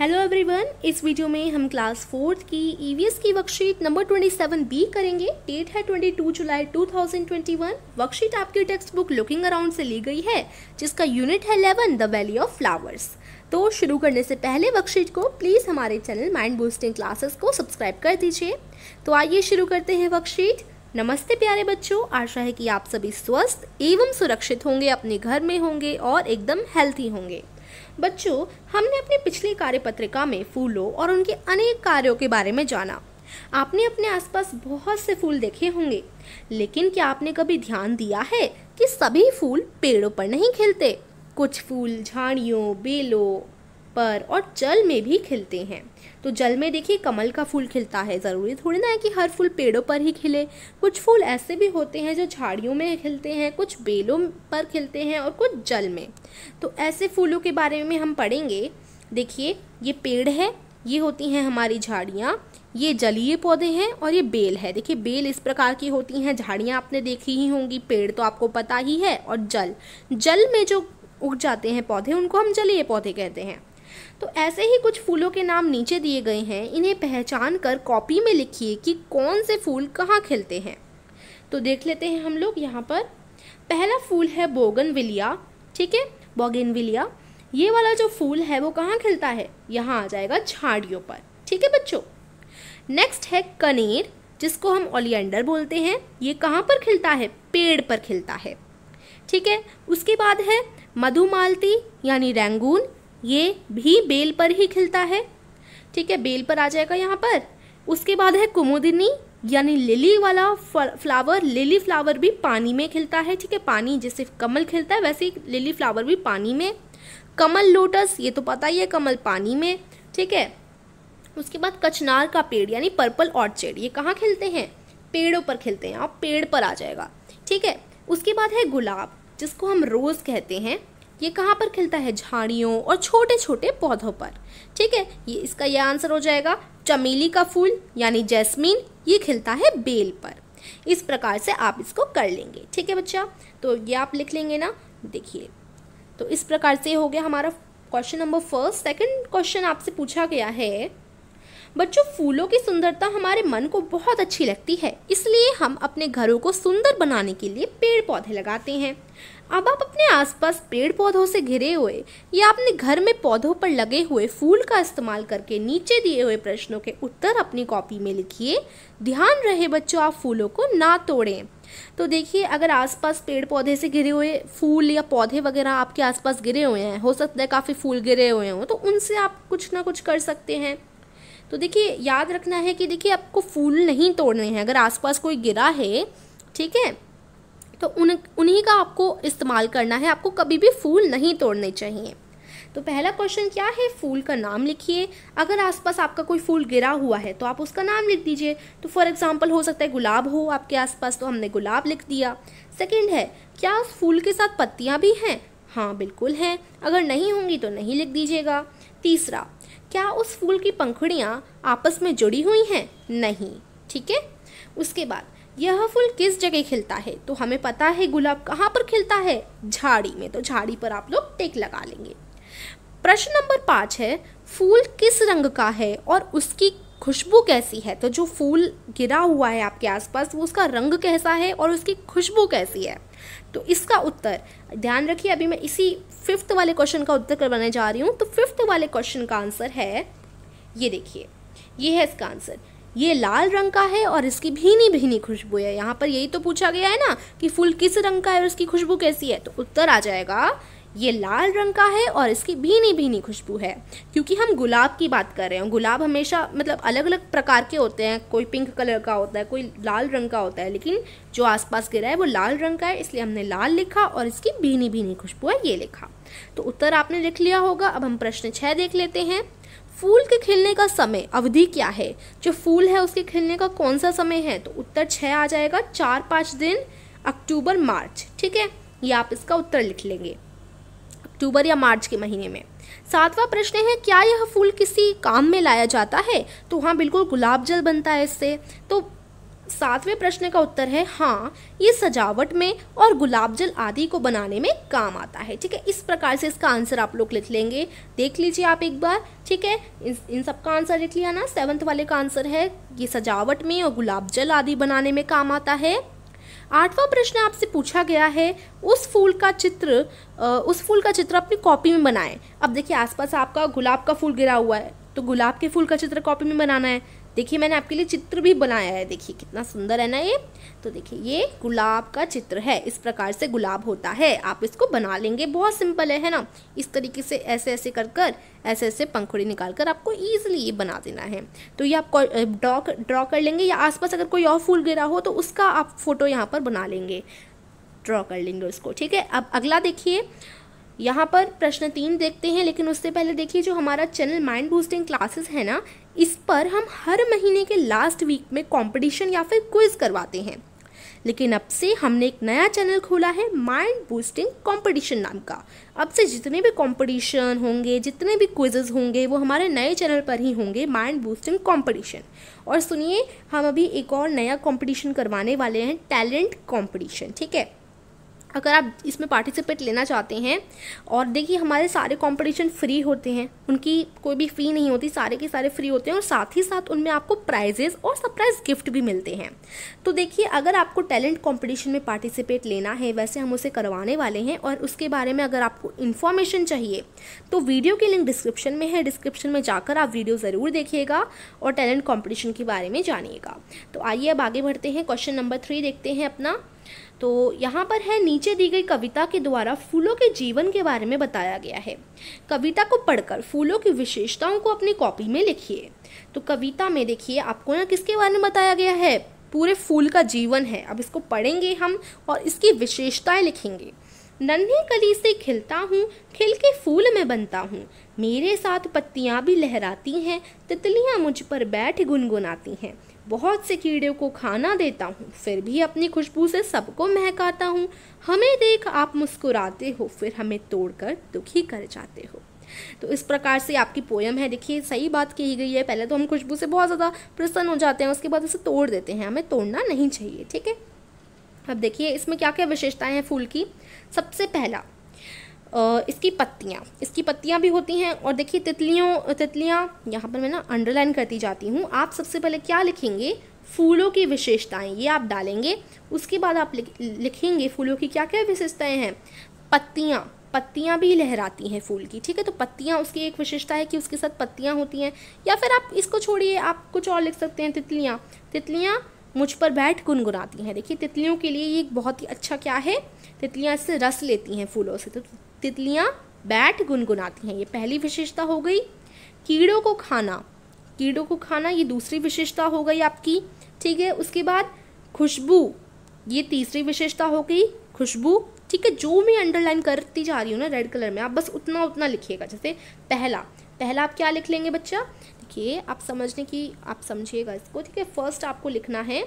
hello everyone इस video में हम क्लास फोर्थ की ईवीएस की वर्कशीट नंबर 27 बी करेंगे डेट है 22 जुलाई 2021 वर्कशीट आपकी टेक्स्ट बुक लुकिंग अराउंड से ली गई है जिसका यूनिट है 11 द वैली ऑफ फ्लावर्स तो शुरू करने से पहले वर्कशीट को प्लीज़ हमारे चैनल माइंड बूस्टिंग क्लासेस को सब्सक्राइब कर दीजिए तो आइए शुरू करते हैं वर्कशीट नमस्ते प्यारे बच्चों आशा है कि आप सभी स्वस्थ एवं सुरक्षित होंगे अपने घर में होंगे और एकदम हेल्थी होंगे बच्चों हमने अपनी पिछली कार्य पत्रिका में फूलों और उनके अनेक कार्यों के बारे में जाना आपने अपने आसपास बहुत से फूल देखे होंगे लेकिन क्या आपने कभी ध्यान दिया है कि सभी फूल पेड़ों पर नहीं खिलते कुछ फूल झाड़ियों बेलों पर और जल में भी खिलते हैं तो जल में देखिए कमल का फूल खिलता है ज़रूरी थोड़ी ना है कि हर फूल पेड़ों पर ही खिले कुछ फूल ऐसे भी होते हैं जो झाड़ियों में खिलते हैं कुछ बेलों पर खिलते हैं और कुछ जल में तो ऐसे फूलों के बारे में हम पढ़ेंगे देखिए ये पेड़ है ये होती हैं हमारी झाड़ियाँ ये जलीय पौधे हैं और ये बेल है देखिए बेल इस प्रकार की होती हैं झाड़ियाँ आपने देखी ही होंगी पेड़ तो आपको पता ही है और जल जल में जो उग जाते हैं पौधे उनको हम जलीय पौधे कहते हैं तो ऐसे ही कुछ फूलों के नाम नीचे दिए गए हैं इन्हें पहचान कर कॉपी में लिखिए कि कौन से फूल कहाँ खिलते हैं तो देख लेते हैं हम लोग यहाँ पर पहला फूल है बोगनविलिया ठीक है बोगनविलिया ये वाला जो फूल है वो कहाँ खिलता है यहाँ आ जाएगा झाड़ियों पर ठीक है बच्चों नेक्स्ट है कनेर जिसको हम ओलियंडर बोलते हैं ये कहाँ पर खिलता है पेड़ पर खिलता है ठीक है उसके बाद है मधुमालती यानी रेंगून ये भी बेल पर ही खिलता है ठीक है बेल पर आ जाएगा यहाँ पर उसके बाद है कुमुदिनी यानी लिली वाला फ्लावर लिली फ्लावर भी पानी में खिलता है ठीक है पानी जैसे कमल खिलता है वैसे ही लिली फ्लावर भी पानी में कमल लोटस ये तो पता ही है कमल पानी में ठीक है उसके बाद कचनार का पेड़ यानी पर्पल ऑर्चेड ये कहाँ खिलते हैं पेड़ों पर खिलते हैं आप पेड़ पर आ जाएगा ठीक है उसके बाद है गुलाब जिसको हम रोज़ कहते हैं ये कहाँ पर खिलता है झाड़ियों और छोटे छोटे पौधों पर ठीक है ये इसका यह आंसर हो जाएगा चमेली का फूल यानी जैस्मीन ये खिलता है बेल पर इस प्रकार से आप इसको कर लेंगे ठीक है बच्चा तो ये आप लिख लेंगे ना देखिए तो इस प्रकार से हो गया हमारा question number first second question आपसे पूछा गया है बच्चों फूलों की सुंदरता हमारे मन को बहुत अच्छी लगती है इसलिए हम अपने घरों को सुंदर बनाने के लिए पेड़ पौधे लगाते हैं अब आप अपने आसपास पेड़ पौधों से घिरे हुए या अपने घर में पौधों पर लगे हुए फूल का इस्तेमाल करके नीचे दिए हुए प्रश्नों के उत्तर अपनी कॉपी में लिखिए ध्यान रहे बच्चों आप फूलों को ना तोड़ें तो देखिए अगर आसपास पेड़ पौधे से घिरे हुए फूल या पौधे वगैरह आपके आसपास गिरे हुए हैं हो सकता है काफ़ी फूल गिरे हुए हों तो उनसे आप कुछ ना कुछ कर सकते हैं तो देखिए याद रखना है कि देखिए आपको फूल नहीं तोड़ने हैं अगर आसपास कोई गिरा है ठीक है तो उन उन्हीं का आपको इस्तेमाल करना है आपको कभी भी फूल नहीं तोड़ने चाहिए तो पहला क्वेश्चन क्या है फूल का नाम लिखिए अगर आसपास आपका कोई फूल गिरा हुआ है तो आप उसका नाम लिख दीजिए तो फॉर एग्जाम्पल हो सकता है गुलाब हो आपके आसपास तो हमने गुलाब लिख दिया सेकेंड है क्या उस फूल के साथ पत्तियाँ भी हैं हाँ बिल्कुल हैं अगर नहीं होंगी तो नहीं लिख दीजिएगा तीसरा क्या उस फूल की पंखुड़ियाँ आपस में जुड़ी हुई हैं नहीं ठीक है उसके बाद यह फूल किस जगह खिलता है तो हमें पता है गुलाब कहाँ पर खिलता है झाड़ी में तो झाड़ी पर आप लोग टेक लगा लेंगे प्रश्न नंबर पाँच है फूल किस रंग का है और उसकी खुशबू कैसी है तो जो फूल गिरा हुआ है आपके आसपास वो उसका रंग कैसा है और उसकी खुशबू कैसी है तो इसका उत्तर ध्यान रखिए अभी मैं इसी फिफ्थ वाले क्वेश्चन का उत्तर करवाने जा रही हूँ तो फिफ्थ वाले क्वेश्चन का आंसर है ये देखिए ये है इसका आंसर ये लाल रंग का है और इसकी भीनी भीनी खुशबू है यहाँ पर यही तो पूछा गया है ना कि फूल किस रंग का है और इसकी खुशबू कैसी है तो उत्तर आ जाएगा ये लाल रंग का है और इसकी भीनी भीनी खुशबू है क्योंकि हम गुलाब की बात कर रहे हैं गुलाब हमेशा मतलब अलग अलग प्रकार के होते हैं कोई पिंक कलर का होता है कोई लाल रंग का होता है लेकिन जो आसपास गिरा है वो लाल रंग का है इसलिए हमने लाल लिखा और इसकी भीनी भीनी खुशबू है ये लिखा तो उत्तर आपने लिख लिया होगा अब हम प्रश्न छः देख लेते हैं फूल के खिलने का समय अवधि क्या है जो फूल है उसके खिलने का कौन सा समय है तो उत्तर छः आ जाएगा चार पाँच दिन अक्टूबर मार्च ठीक है ये आप इसका उत्तर लिख लेंगे अक्टूबर या मार्च के महीने में सातवां प्रश्न है क्या यह फूल किसी काम में लाया जाता है तो हाँ बिल्कुल गुलाब जल बनता है इससे तो सातवें प्रश्न का उत्तर है हाँ ये सजावट में और गुलाब जल आदि को बनाने में काम आता है ठीक है इस प्रकार से इसका आंसर आप लोग लिख लेंगे देख लीजिए आप एक बार ठीक है इन इन सब का आंसर लिख लिया ना सेवन्थ वाले का आंसर है ये सजावट में और गुलाब जल आदि बनाने में काम आता है आठवां प्रश्न आपसे पूछा गया है उस फूल का चित्र उस फूल का चित्र अपनी कॉपी में बनाएं अब देखिए आसपास आपका गुलाब का फूल गिरा हुआ है तो गुलाब के फूल का चित्र कॉपी में बनाना है देखिए मैंने आपके लिए चित्र भी बनाया है देखिए कितना सुंदर है ना ये तो देखिए ये गुलाब का चित्र है इस प्रकार से गुलाब होता है आप इसको बना लेंगे बहुत सिंपल है है ना इस तरीके से ऐसे ऐसे कर कर ऐसे ऐसे पंखुड़ी निकाल कर आपको ईजिली ये बना देना है तो ये आप ड्रॉ ड्रॉ कर लेंगे या आसपास अगर कोई और फूल गिरा हो तो उसका आप फोटो यहाँ पर बना लेंगे ड्रॉ कर लेंगे उसको ठीक है अब अगला देखिए यहाँ पर प्रश्न तीन देखते हैं लेकिन उससे पहले देखिए जो हमारा चैनल माइंड बूस्टिंग क्लासेस है ना इस पर हम हर महीने के लास्ट वीक में कंपटीशन या फिर क्विज करवाते हैं लेकिन अब से हमने एक नया चैनल खोला है माइंड बूस्टिंग कंपटीशन नाम का अब से जितने भी कंपटीशन होंगे जितने भी क्विजेज होंगे वो हमारे नए चैनल पर ही होंगे माइंड बूस्टिंग कंपटीशन और सुनिए हम अभी एक और नया कंपटीशन करवाने वाले हैं टैलेंट कंपटीशन ठीक है अगर आप इसमें पार्टिसिपेट लेना चाहते हैं और देखिए हमारे सारे कंपटीशन फ्री होते हैं उनकी कोई भी फ़ी नहीं होती सारे के सारे फ्री होते हैं और साथ ही साथ उनमें आपको प्राइजेज़ और सरप्राइज़ गिफ्ट भी मिलते हैं तो देखिए अगर आपको टैलेंट कंपटीशन में पार्टिसिपेट लेना है वैसे हम उसे करवाने वाले हैं और उसके बारे में अगर आपको इन्फॉर्मेशन चाहिए तो वीडियो की लिंक डिस्क्रिप्शन में है डिस्क्रिप्शन में जाकर आप वीडियो ज़रूर देखिएगा और टैलेंट कॉम्पिटिशन के बारे में जानिएगा तो आइए अब आगे बढ़ते हैं क्वेश्चन नंबर थ्री देखते हैं अपना तो यहाँ पर है नीचे दी गई कविता के द्वारा फूलों के जीवन के बारे में बताया गया है कविता को पढ़कर फूलों की विशेषताओं को अपनी कॉपी में लिखिए तो कविता में देखिए आपको ना किसके बारे में बताया गया है पूरे फूल का जीवन है अब इसको पढ़ेंगे हम और इसकी विशेषताएं लिखेंगे नन्हे कली से खिलता हूँ खिल के फूल में बनता हूँ मेरे साथ पत्तियाँ भी लहराती हैं तितलियाँ मुझ पर बैठ गुनगुनाती हैं बहुत से कीड़े को खाना देता हूँ फिर भी अपनी खुशबू से सबको महकाता हूँ हमें देख आप मुस्कुराते हो फिर हमें तोड़कर दुखी कर जाते हो तो इस प्रकार से आपकी पोयम है देखिए सही बात कही गई है पहले तो हम खुशबू से बहुत ज़्यादा प्रसन्न हो जाते हैं उसके बाद उसे तोड़ देते हैं हमें तोड़ना नहीं चाहिए ठीक है अब देखिए इसमें क्या क्या विशेषताएं हैं फूल की सबसे पहला इसकी पत्तियाँ इसकी पत्तियाँ भी होती हैं और देखिए तितलियों तितलियाँ यहाँ पर मैं ना अंडरलाइन करती जाती हूँ आप सबसे पहले क्या लिखेंगे फूलों की विशेषताएँ ये आप डालेंगे उसके बाद आप लिखेंगे फूलों की क्या क्या विशेषताएँ हैं पत्तियाँ पत्तियाँ भी लहराती हैं फूल की ठीक है तो पत्तियाँ उसकी एक विशेषता है कि उसके साथ पत्तियाँ होती हैं या फिर आप इसको छोड़िए आप कुछ और लिख सकते हैं तितलियाँ तितलियाँ मुझ पर बैठ गुनगुनाती हैं देखिए तितलियों के लिए ये एक बहुत ही अच्छा क्या है तितलियाँ इससे रस लेती हैं फूलों से तो तितलियाँ बैठ गुनगुनाती हैं ये पहली विशेषता हो गई कीड़ों को खाना कीड़ों को खाना ये दूसरी विशेषता हो गई आपकी ठीक है उसके बाद खुशबू ये तीसरी विशेषता हो गई खुशबू ठीक है जो मैं अंडरलाइन करती जा रही हूँ ना रेड कलर में आप बस उतना उतना लिखिएगा जैसे पहला पहला आप क्या लिख लेंगे बच्चा देखिए आप समझने की आप समझिएगा इसको ठीक है फर्स्ट आपको लिखना है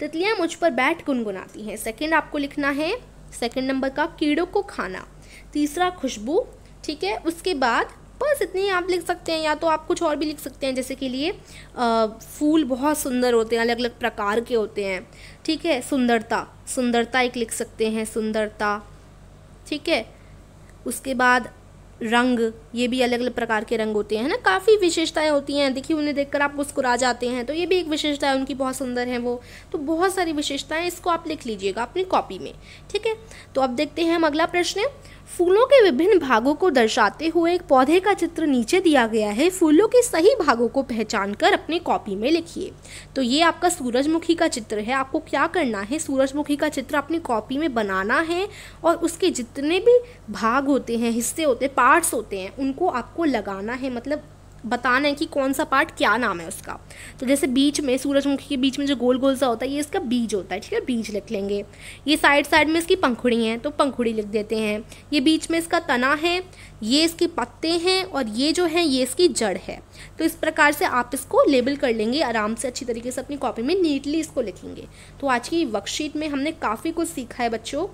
तितलियाँ मुझ पर बैठ गुनगुनाती हैं सेकेंड आपको लिखना है सेकेंड नंबर का कीड़ों को खाना तीसरा खुशबू ठीक है उसके बाद बस इतने ही आप लिख सकते हैं या तो आप कुछ और भी लिख सकते हैं जैसे कि लिए आ, फूल बहुत सुंदर होते हैं अलग अलग प्रकार के होते हैं ठीक है सुंदरता सुंदरता एक लिख सकते हैं सुंदरता ठीक है उसके बाद रंग ये भी अलग अलग प्रकार के रंग होते हैं ना काफ़ी विशेषताएं होती हैं देखिए उन्हें देखकर आप मुस्कुरा जाते हैं तो ये भी एक विशेषता है उनकी बहुत सुंदर है वो तो बहुत सारी विशेषताएं इसको आप लिख लीजिएगा अपनी कॉपी में ठीक है तो अब देखते हैं हम अगला प्रश्न फूलों के विभिन्न भागों को दर्शाते हुए एक पौधे का चित्र नीचे दिया गया है फूलों के सही भागों को पहचान कर अपनी कॉपी में लिखिए तो ये आपका सूरजमुखी का चित्र है आपको क्या करना है सूरजमुखी का चित्र अपनी कॉपी में बनाना है और उसके जितने भी भाग होते हैं हिस्से होते हैं पार्ट्स होते हैं उनको आपको लगाना है मतलब बताना है कि कौन सा पार्ट क्या नाम है उसका तो जैसे बीच में सूरजमुखी के बीच में जो गोल गोल सा होता है ये इसका बीज होता है ठीक है बीज लिख लेंगे ये साइड साइड में इसकी पंखुड़ी हैं तो पंखुड़ी लिख देते हैं ये बीच में इसका तना है ये इसके पत्ते हैं और ये जो है ये इसकी जड़ है तो इस प्रकार से आप इसको लेबल कर लेंगे आराम से अच्छी तरीके से अपनी कॉपी में नीटली इसको लिखेंगे तो आज की वर्कशीट में हमने काफ़ी कुछ सीखा है बच्चों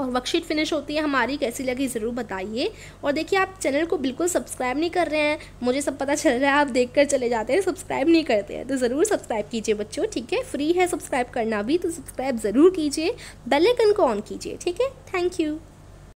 और वर्कशीट फिनिश होती है हमारी कैसी लगी ज़रूर बताइए और देखिए आप चैनल को बिल्कुल सब्सक्राइब नहीं कर रहे हैं मुझे सब पता चल रहा है आप देख कर चले जाते हैं सब्सक्राइब नहीं करते हैं तो ज़रूर सब्सक्राइब कीजिए बच्चों ठीक है फ्री है सब्सक्राइब करना भी तो सब्सक्राइब ज़रूर कीजिए बेलाइकन को ऑन कीजिए ठीक है थैंक यू